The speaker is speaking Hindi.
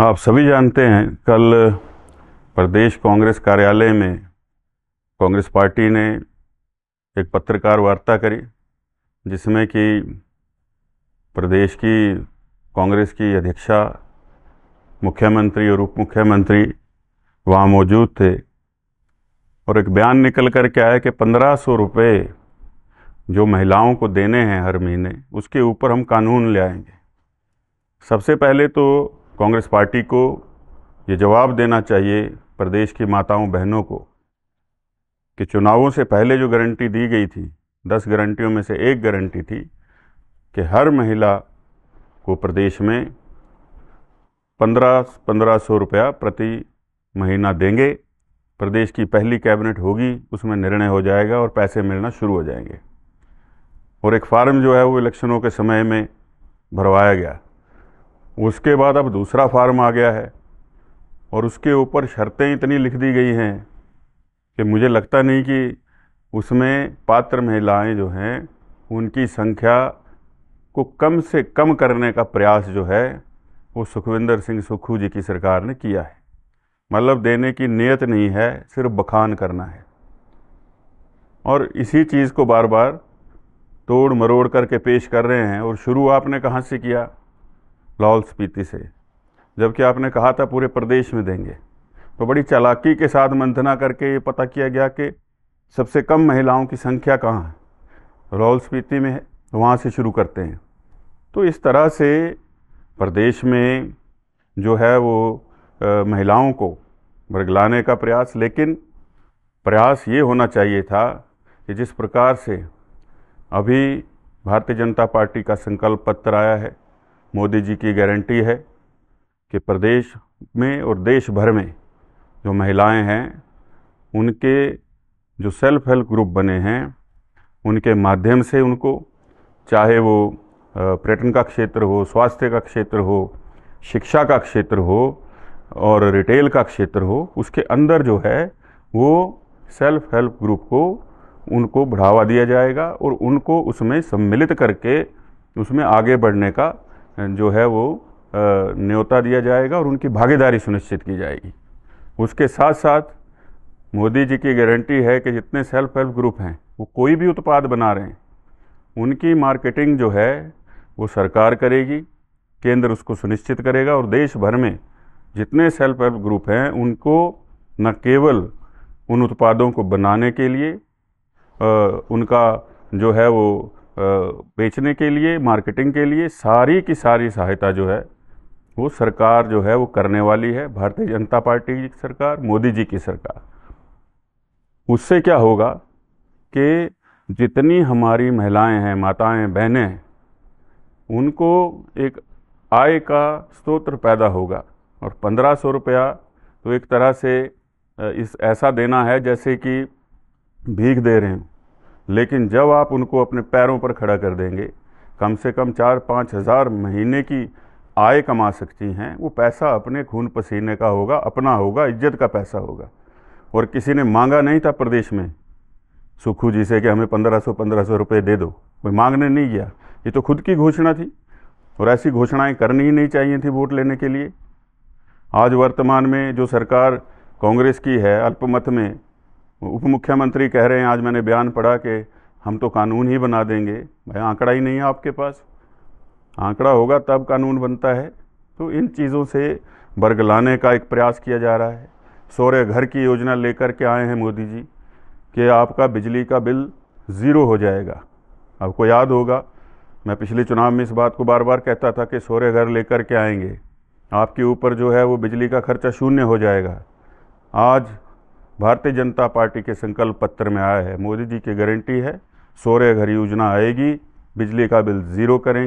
आप सभी जानते हैं कल प्रदेश कांग्रेस कार्यालय में कांग्रेस पार्टी ने एक पत्रकार वार्ता करी जिसमें कि प्रदेश की कांग्रेस की अध्यक्षा मुख्यमंत्री और उप मुख्यमंत्री वहाँ मौजूद थे और एक बयान निकल कर के आया कि पंद्रह सौ रुपये जो महिलाओं को देने हैं हर महीने उसके ऊपर हम कानून ले आएंगे सबसे पहले तो कांग्रेस पार्टी को ये जवाब देना चाहिए प्रदेश की माताओं बहनों को कि चुनावों से पहले जो गारंटी दी गई थी दस गारंटियों में से एक गारंटी थी कि हर महिला को प्रदेश में पंद्रह पंद्रह सौ रुपया प्रति महीना देंगे प्रदेश की पहली कैबिनेट होगी उसमें निर्णय हो जाएगा और पैसे मिलना शुरू हो जाएंगे और एक फार्म जो है वो इलेक्शनों के समय में भरवाया गया उसके बाद अब दूसरा फार्म आ गया है और उसके ऊपर शर्तें इतनी लिख दी गई हैं कि मुझे लगता नहीं कि उसमें पात्र महिलाएं जो हैं उनकी संख्या को कम से कम करने का प्रयास जो है वो सुखविंदर सिंह सुक्खू जी की सरकार ने किया है मतलब देने की नियत नहीं है सिर्फ बखान करना है और इसी चीज़ को बार बार तोड़ मरोड़ करके पेश कर रहे हैं और शुरू आपने कहाँ से किया लाहौल स्पीति से जबकि आपने कहा था पूरे प्रदेश में देंगे तो बड़ी चालाकी के साथ मंथना करके ये पता किया गया कि सबसे कम महिलाओं की संख्या कहाँ है लाहौल स्पीति में है तो वहाँ से शुरू करते हैं तो इस तरह से प्रदेश में जो है वो आ, महिलाओं को बरगलाने का प्रयास लेकिन प्रयास ये होना चाहिए था कि जिस प्रकार से अभी भारतीय जनता पार्टी का संकल्प पत्र आया है मोदी जी की गारंटी है कि प्रदेश में और देश भर में जो महिलाएं हैं उनके जो सेल्फ हेल्प ग्रुप बने हैं उनके माध्यम से उनको चाहे वो पर्यटन का क्षेत्र हो स्वास्थ्य का क्षेत्र हो शिक्षा का क्षेत्र हो और रिटेल का क्षेत्र हो उसके अंदर जो है वो सेल्फ हेल्प ग्रुप को उनको बढ़ावा दिया जाएगा और उनको उसमें सम्मिलित करके उसमें आगे बढ़ने का जो है वो न्योता दिया जाएगा और उनकी भागीदारी सुनिश्चित की जाएगी उसके साथ साथ मोदी जी की गारंटी है कि जितने सेल्फ हेल्प ग्रुप हैं वो कोई भी उत्पाद बना रहे हैं उनकी मार्केटिंग जो है वो सरकार करेगी केंद्र उसको सुनिश्चित करेगा और देश भर में जितने सेल्फ हेल्प ग्रुप हैं उनको न केवल उन उत्पादों को बनाने के लिए आ, उनका जो है वो बेचने के लिए मार्केटिंग के लिए सारी की सारी सहायता जो है वो सरकार जो है वो करने वाली है भारतीय जनता पार्टी की सरकार मोदी जी की सरकार उससे क्या होगा कि जितनी हमारी महिलाएं हैं माताएं बहनें हैं उनको एक आय का स्रोत पैदा होगा और पंद्रह सौ रुपया तो एक तरह से इस ऐसा देना है जैसे कि भीख दे रहे हैं लेकिन जब आप उनको अपने पैरों पर खड़ा कर देंगे कम से कम चार पाँच हज़ार महीने की आय कमा सकती हैं वो पैसा अपने खून पसीने का होगा अपना होगा इज्जत का पैसा होगा और किसी ने मांगा नहीं था प्रदेश में सुखू जी से कि हमें पंद्रह सौ पंद्रह सौ रुपये दे दो कोई मांगने नहीं गया ये तो खुद की घोषणा थी और ऐसी घोषणाएं करनी ही नहीं चाहिए थी वोट लेने के लिए आज वर्तमान में जो सरकार कांग्रेस की है अल्पमत में उप मुख्यमंत्री कह रहे हैं आज मैंने बयान पढ़ा कि हम तो कानून ही बना देंगे भाई आंकड़ा ही नहीं है आपके पास आंकड़ा होगा तब कानून बनता है तो इन चीज़ों से बरगलाने का एक प्रयास किया जा रहा है सौर्य घर की योजना लेकर के आए हैं मोदी जी कि आपका बिजली का बिल ज़ीरो हो जाएगा आपको याद होगा मैं पिछले चुनाव में इस बात को बार बार कहता था कि सौर्य घर लेकर के आएंगे आपके ऊपर जो है वो बिजली का खर्चा शून्य हो जाएगा आज भारतीय जनता पार्टी के संकल्प पत्र में आया है मोदी जी की गारंटी है सोरे घर योजना आएगी बिजली का बिल ज़ीरो करेंगे